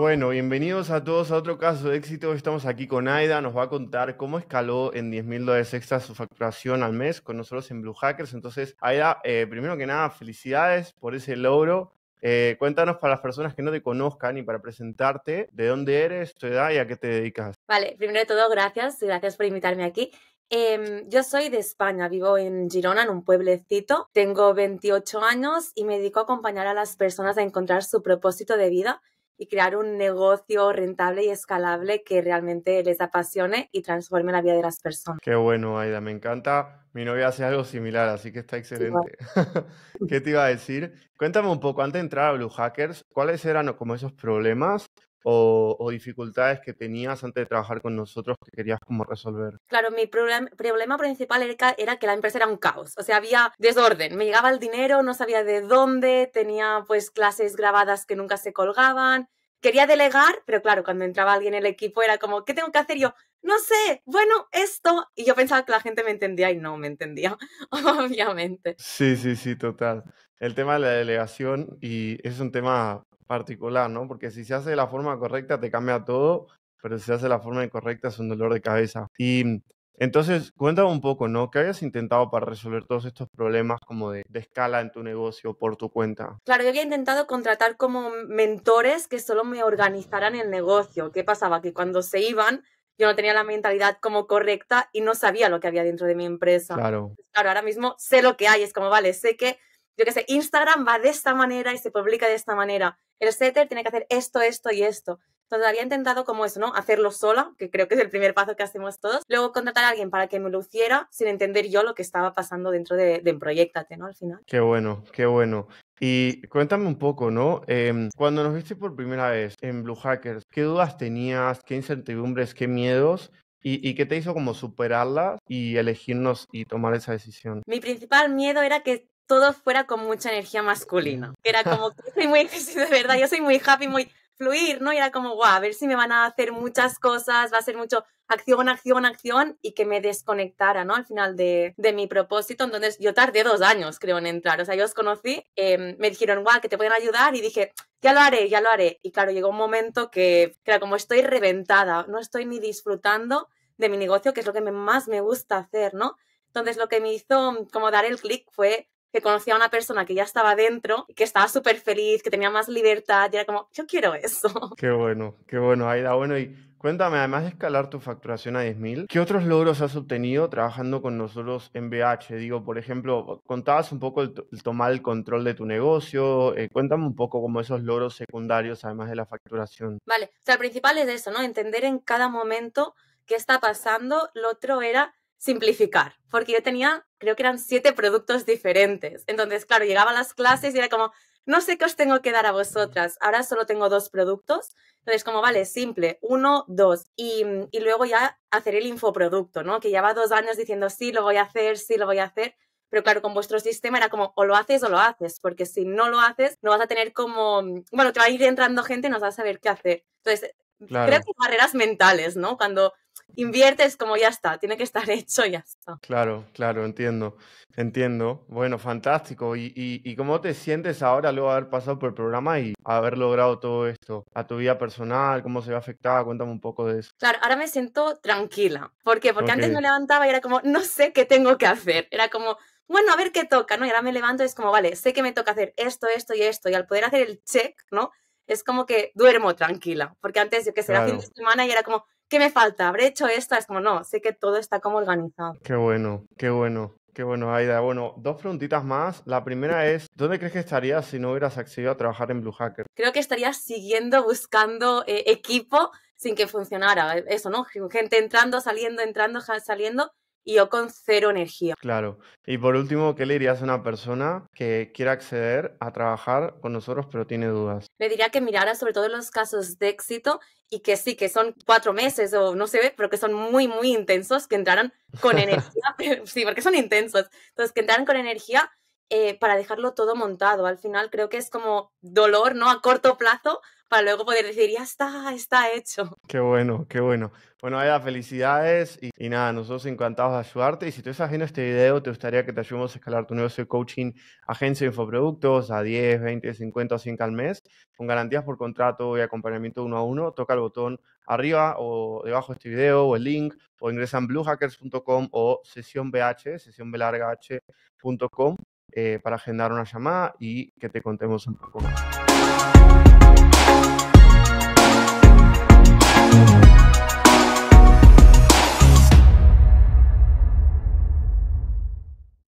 Bueno, bienvenidos a todos a otro caso de éxito. Estamos aquí con Aida, nos va a contar cómo escaló en 10.000 mil dólares extra su facturación al mes con nosotros en Blue Hackers. Entonces, Aida, eh, primero que nada, felicidades por ese logro. Eh, cuéntanos para las personas que no te conozcan y para presentarte, de dónde eres, tu edad y a qué te dedicas. Vale, primero de todo, gracias, gracias por invitarme aquí. Em, yo soy de España, vivo en Girona, en un pueblecito. Tengo 28 años y me dedico a acompañar a las personas a encontrar su propósito de vida y crear un negocio rentable y escalable que realmente les apasione y transforme la vida de las personas. Qué bueno, Aida, me encanta. Mi novia hace algo similar, así que está excelente. ¿Qué te iba a decir? Cuéntame un poco, antes de entrar a Blue Hackers, ¿cuáles eran como esos problemas o, dificultades que tenías antes de trabajar con nosotros que querías como resolver? Claro, mi problema principal era, era, que la empresa era un caos, o sea, había desorden, me llegaba el dinero, no sabía de dónde, tenía pues clases grabadas que nunca se colgaban, quería delegar, pero claro, cuando entraba alguien en el equipo era como, ¿qué tengo que hacer yo? No sé, bueno, esto. Y yo pensaba que la gente me entendía y no me entendía, obviamente. Sí, sí, sí, total. El tema de la delegación y es un tema particular, ¿no? Porque si se hace de la forma correcta te cambia todo, pero si se hace de la forma incorrecta es un dolor de cabeza. Y mm, entonces, cuéntame un poco, ¿no? ¿Qué habías intentado para resolver todos estos problemas como de, escala en tu negocio por tu cuenta? Claro, yo había intentado contratar como mentores que solo me organizaran el negocio. ¿Qué pasaba? Que cuando se iban, yo no tenía la mentalidad como correcta y no sabía lo que había dentro de mi empresa. Claro. Claro, ahora mismo sé lo que hay. Es como, vale, sé que, yo qué sé, Instagram va de esta manera y se publica de esta manera el setter tiene que hacer esto, esto y esto. Entonces había intentado como eso, ¿no? Hacerlo sola, que creo que es el primer paso que hacemos todos. Luego contratar a alguien para que me lo hiciera sin entender yo lo que estaba pasando dentro de, de Proyectate, ¿no? Al final. Qué bueno, qué bueno. Y cuéntame un poco, ¿no? Em, cuando nos viste por primera vez en Blue Hackers, ¿qué dudas tenías? ¿Qué incertidumbres? ¿Qué miedos? ¿Y, qué te hizo como superarlas y elegirnos y tomar esa decisión? Mi principal miedo era que todo fuera con mucha energía masculina. Mm. Era como, que soy muy, de verdad, yo soy muy happy, muy fluir, ¿no? Y era como, guau, a ver si me van a hacer muchas cosas, va a ser mucho acción, acción, acción y que me desconectara, ¿no? Al final de, mi propósito. Entonces yo tardé dos años, creo, en entrar. O sea, yo os conocí, em, me dijeron, guau, que te pueden ayudar y dije, ya lo haré, ya lo haré. Y claro, llegó un momento que, era como estoy reventada, no estoy ni disfrutando de mi negocio, que es lo que más me gusta hacer, ¿no? Entonces lo que me hizo como dar el clic fue que conocía a una persona que ya estaba dentro, que estaba súper feliz, que tenía más libertad, y era como, yo quiero eso. Qué bueno, qué bueno, Aida. Bueno, y cuéntame, además de escalar tu facturación a 10.000, ¿qué otros logros has obtenido trabajando con nosotros en BH? Digo, por ejemplo, contabas un poco el, tomar el control de tu negocio, eh, cuéntame un poco como esos logros secundarios, además de la facturación. Vale, o sea, el principal es eso, ¿no? Entender en cada momento qué está pasando. Lo otro era simplificar, porque yo tenía, creo que eran siete productos diferentes. Entonces, claro, llegaba a las clases y era como, no sé qué os tengo que dar a vosotras, ahora solo tengo dos productos. Entonces, como, vale, simple, uno, dos, y, y luego ya hacer el infoproducto, ¿no? Que lleva dos años diciendo, sí, lo voy a hacer, sí, lo voy a hacer. Pero claro, con vuestro sistema era como o lo haces o lo haces, porque si no lo haces, no vas a tener como, bueno, te va a ir entrando gente y no vas a saber qué hacer. Entonces, creo que barreras mentales, ¿no? Cuando inviertes como ya está, tiene que estar hecho ya está. Claro, claro, entiendo, entiendo. Bueno, fantástico. ¿Y, cómo te sientes ahora luego de haber pasado por el programa y haber logrado todo esto? ¿A tu vida personal? ¿Cómo se ve afectada? Cuéntame un poco de eso. Claro, ahora me siento tranquila. ¿Por qué? Porque antes me levantaba y era como, no sé qué tengo que hacer. Era como, bueno, a ver qué toca, ¿no? Y ahora me levanto y es como, vale, sé que me toca hacer esto, esto y esto. Y al poder hacer el check, ¿no? Es como que duermo tranquila. Porque antes, yo que sé, era fin de semana y era como, ¿qué me falta? ¿Habré hecho esto? Es como, no, sé que todo está como organizado. Qué bueno, qué bueno. Qué bueno, Aida. Bueno, dos preguntitas más. La primera es, ¿dónde crees que estarías si no hubieras accedido a trabajar en Blue Hacker? Creo que estaría siguiendo buscando eh, equipo sin que funcionara. Eso, ¿no? Gente entrando, saliendo, entrando, saliendo, y yo con cero energía. Claro. Y por último, ¿qué le dirías a una persona que quiera acceder a trabajar con nosotros pero tiene dudas? Le diría que mirara sobre todo los casos de éxito y que sí, que son cuatro meses o no se ve, pero que son muy, muy intensos, que entraran con energía. sí, porque son intensos. Entonces, que entraran con energía eh, para dejarlo todo montado. Al final creo que es como dolor, ¿no? A corto plazo, para luego poder decir, ya está, está hecho. Qué bueno, qué bueno. Bueno, Aida, felicidades y, nada, nosotros encantados de ayudarte. Y si tú estás viendo este video, te gustaría que te ayudemos a escalar tu negocio de coaching, agencia de infoproductos a 10, 20, 50 o 100 al mes, con garantías por contrato y acompañamiento uno a uno, toca el botón arriba o debajo de este video o el link o ingresan bluehackers.com o sesión BH, sesión eh, para agendar una llamada y que te contemos un poco más.